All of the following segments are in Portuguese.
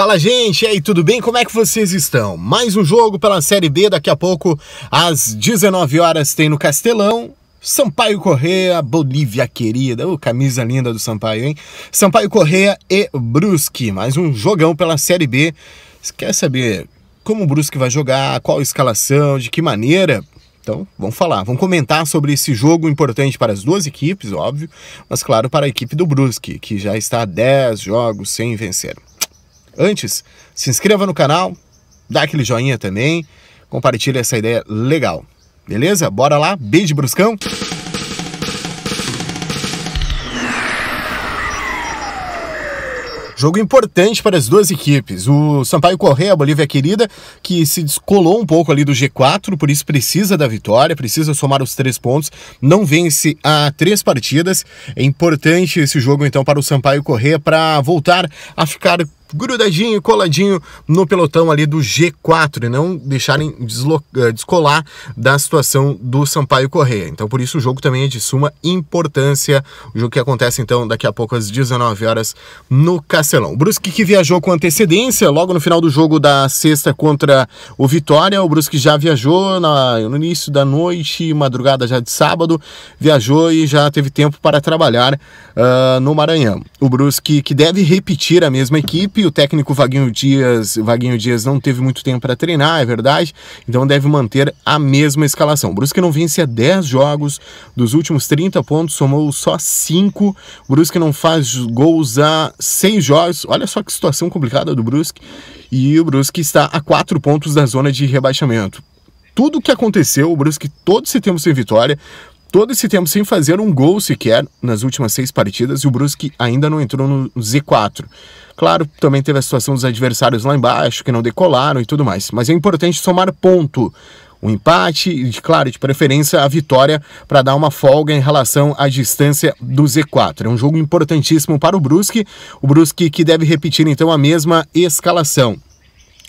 Fala gente, e aí, tudo bem? Como é que vocês estão? Mais um jogo pela Série B, daqui a pouco às 19 horas tem no Castelão. Sampaio Correia, Bolívia querida, oh, camisa linda do Sampaio, hein? Sampaio Correia e Brusque, mais um jogão pela Série B. Você quer saber como o Brusque vai jogar, qual a escalação, de que maneira? Então, vamos falar, vamos comentar sobre esse jogo importante para as duas equipes, óbvio, mas claro, para a equipe do Brusque, que já está há 10 jogos sem vencer. Antes, se inscreva no canal, dá aquele joinha também, compartilha essa ideia legal. Beleza? Bora lá? Beijo, Bruscão! Jogo importante para as duas equipes. O Sampaio Correia, a Bolívia Querida, que se descolou um pouco ali do G4, por isso precisa da vitória, precisa somar os três pontos, não vence há três partidas. É importante esse jogo então para o Sampaio Correia para voltar a ficar grudadinho, coladinho no pelotão ali do G4 e né? não deixarem eh, descolar da situação do Sampaio Correia. Então, por isso, o jogo também é de suma importância. O jogo que acontece, então, daqui a pouco às 19 horas no Castelão. O Brusque que viajou com antecedência, logo no final do jogo da sexta contra o Vitória, o Brusque já viajou na, no início da noite, madrugada já de sábado, viajou e já teve tempo para trabalhar uh, no Maranhão. O Brusque que deve repetir a mesma equipe equipe. O técnico Vaguinho Dias, Vaguinho Dias não teve muito tempo para treinar, é verdade, então deve manter a mesma escalação. Brusque não vencia 10 jogos, dos últimos 30 pontos somou só 5. Brusque não faz gols há 6 jogos. Olha só que situação complicada do Brusque. E o Brusque está a 4 pontos da zona de rebaixamento tudo o que aconteceu, o Brusque todo esse tempo sem vitória, Todo esse tempo sem fazer um gol sequer nas últimas seis partidas e o Brusque ainda não entrou no Z4. Claro, também teve a situação dos adversários lá embaixo que não decolaram e tudo mais, mas é importante somar ponto. O um empate e, claro, de preferência a vitória para dar uma folga em relação à distância do Z4. É um jogo importantíssimo para o Brusque, o Brusque que deve repetir então a mesma escalação.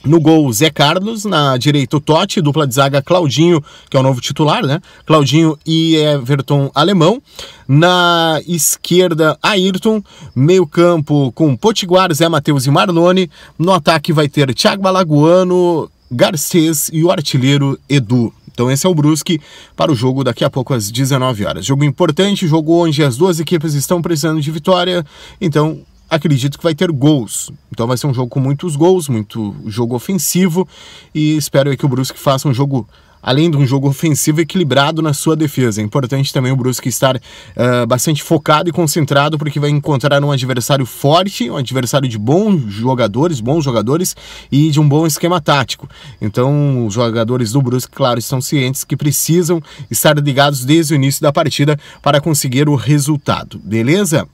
No gol, Zé Carlos, na direita o Totti, dupla de zaga Claudinho, que é o novo titular, né? Claudinho e Everton Alemão. Na esquerda, Ayrton. Meio campo com Potiguar, Zé Matheus e Marlone. No ataque vai ter Thiago Alagoano, Garcês e o artilheiro Edu. Então esse é o Brusque para o jogo daqui a pouco às 19 horas. Jogo importante, jogo onde as duas equipes estão precisando de vitória. Então acredito que vai ter gols. Então vai ser um jogo com muitos gols, muito jogo ofensivo e espero que o Brusque faça um jogo além de um jogo ofensivo equilibrado na sua defesa. É importante também o Brusque estar uh, bastante focado e concentrado, porque vai encontrar um adversário forte, um adversário de bons jogadores, bons jogadores e de um bom esquema tático. Então, os jogadores do Brusque, claro, estão cientes que precisam estar ligados desde o início da partida para conseguir o resultado. Beleza?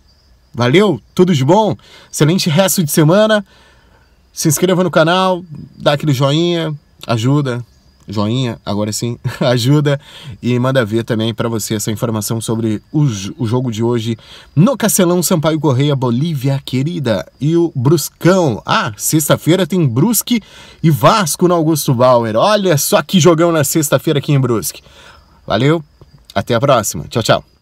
Valeu, tudo de bom, excelente resto de semana. Se inscreva no canal, dá aquele joinha, ajuda, joinha, agora sim, ajuda e manda ver também para você essa informação sobre o, o, jogo de hoje no Castelão Sampaio Correia, Bolívia querida e o Bruscão. Ah, sexta-feira tem Brusque e Vasco no Augusto Bauer. Olha só que jogão na sexta-feira aqui em Brusque. Valeu, até a próxima. Tchau, tchau.